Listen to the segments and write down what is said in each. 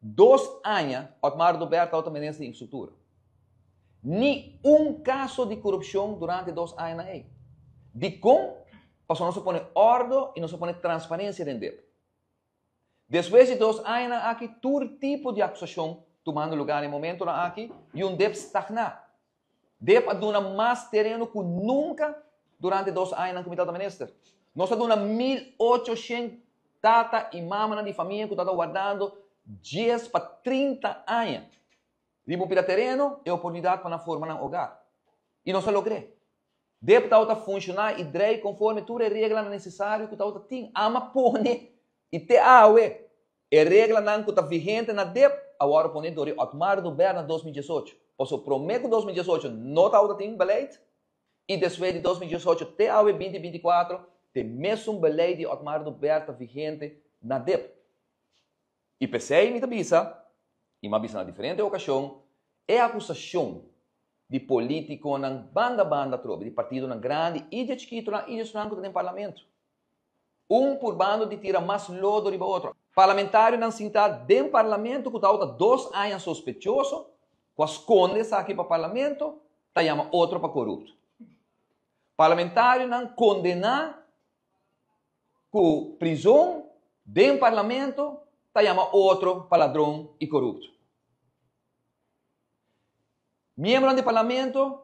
Dos años Otmar Duberto Altamenense de infraestructura. Ni un caso de corrupción durante dos años De cómo? Porque no se pone orden y no se pone transparencia en él. Después de dos años aquí, todo tipo de acusación tomando lugar el momento un y un deve estagnar. ha dar más terreno que nunca durante dos años en el comité de do Ministro. se estamos 1.800 tata y mamá de familia que están guardando 10 para 30 anos. Ribo para terreno e oportunidade para formar um hogar. E não se logrei. Deputado estar funcionar e drei conforme tudo as é regra necessário que está tem. Ama pone e te aue. E é regra não que está vigente na DEP, agora o ponente do Otmar do Berna 2018. Posso prometo que 2018 não está tem beleid. E de 2018 até 2024, tem mesmo beleid de Otmar do Berna vigente na DEP. E pensei me cabeça, e me vez na diferente ocasião, é acusação de político na banda banda tropa, de partido na grande e de chiquito na ilha franco no parlamento. Um por bando de tira mais lodo do outro. Parlamentário não sinta de parlamento que está dois anos sospechoso, com as condes aqui para parlamento, tá chama outro para corrupto. Parlamentário não condena com prisão de parlamento, te llama otro paladrón e corrupto. Membro del Parlamento,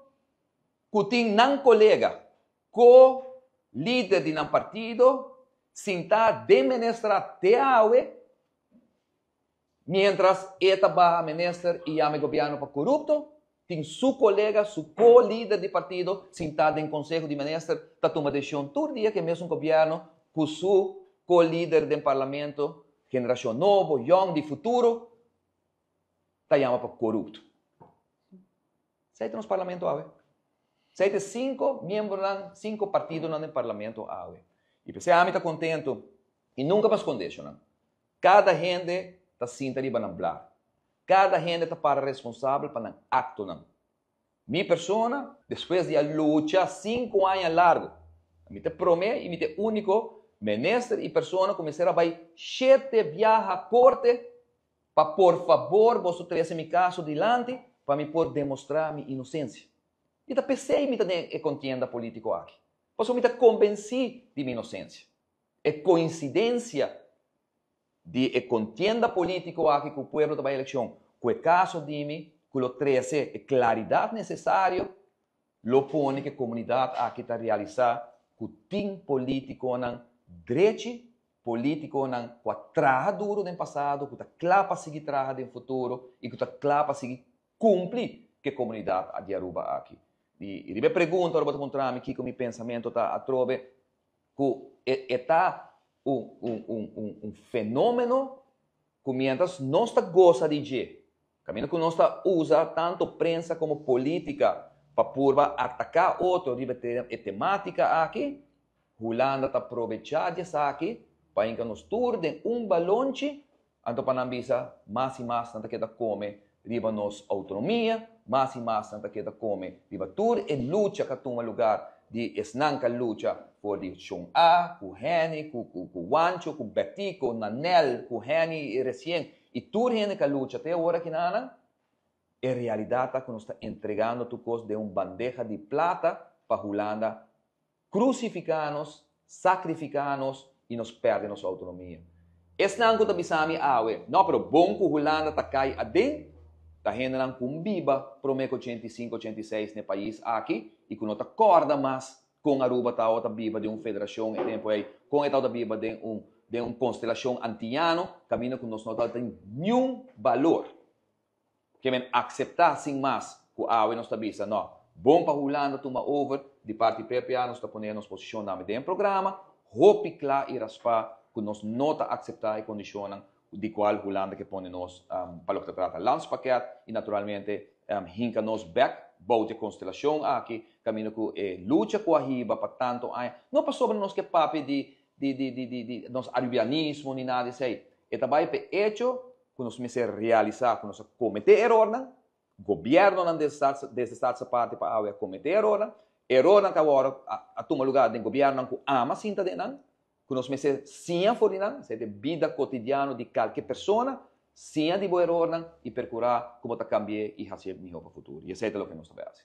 Putin não colega, co-líder de um partido, sinta de a teaue, mientras eta va a ministra e ame governo para corrupto, tem seu colega, seu co-líder de partido, sentado em conselho de ministros, está tomando decisão todo dia que mesmo governo, com seu co-líder de parlamento, Generación nueva, Young, de Futuro, está llama por corrupto. en el parlamento AVE. ido cinco miembros, cinco partidos en el parlamento Y pensé, ¡ah, está contento. Y nunca más condiciona. Cada gente está sinta para hablar. Cada gente está para responsable para actuar. Mi persona, después de lucha cinco años largo, me te promete y me te único menester y persona a vai siete viaja a corte para por favor vos trazer mi caso dilante para me por demonstrar mi inocência. E da pensei me também é contienda político aqui. Posso me convenci de minha inocência. É coincidência de é contienda político aqui com o povo da eleição. Com o caso de mim, que lo trazer a claridade necessária, lo pone que a comunidade aqui está realizar que o time político não drepti político na a traja duro din passado, que ta para seguir traga no futuro e que ta para seguir cumpli que comunidade de Aruba aqui. E, e ribe pergunta, roba contra mim, que com meu pensamento está a trove, está um, um, um, um, um fenômeno que mientras não está goza de je, caminho que não está usa tanto prensa como política para purba atacar outro, ribe ter, temática aqui, Hulanda ta aprovechar de saque para que nos turden un balonche anto panambisa más y más tanta que come riba nos autonomía más y más tanta que come riba tur en lucha que toma lugar de esnanca lucha por de chon a ku heni ku ku ku wancho ku nanel ku heni y recién y tur heni que lucha te ahora que nana en realidad está nos está entregando tu cos de un bandeja de plata para Hulanda. crucificar nos sacrificar nos e nos perde nossa autonomia. Esnang ko tabisami awe, mas o bom o está kuhulana takay adin, tahen na para o meu 85-86 no país aqui, e que kuno takorda mas kung aruba outra tabiba de uma federação e tempo aí, a outra tabiba de um de um constelação antiano, caminho que nós não tem nenhum valor. Que vem aceitar sem mais, que a awe nos tabisa, não. Bom para Holanda, tomar over, de parte PPA nós está pondo a posição dentro do programa, programa, Hopicla e Raspa, que nós nota aceitar e condicionam, de qual Holanda que põe nós um, para o que trata lance paquete e naturalmente um, hinca nós back, a constelação aqui, caminho que eh, luta com a riba, para tanto, ai, não para sobre nós que papo de, de, de, de, de, de nós arubianismo, nem nada disso aí. E também é feito que nós começamos a realizar, que nós cometer o governo não desde essa parte para cometer erros, erona ka waro atuma lugar den governo ku ama sinta denan ku nos mese sia forinan se de vida cotidiano di qualche persona sia di boeronan e percurá como ta cambie e hacer mi hopa futuro e aceita lo que nos trabalha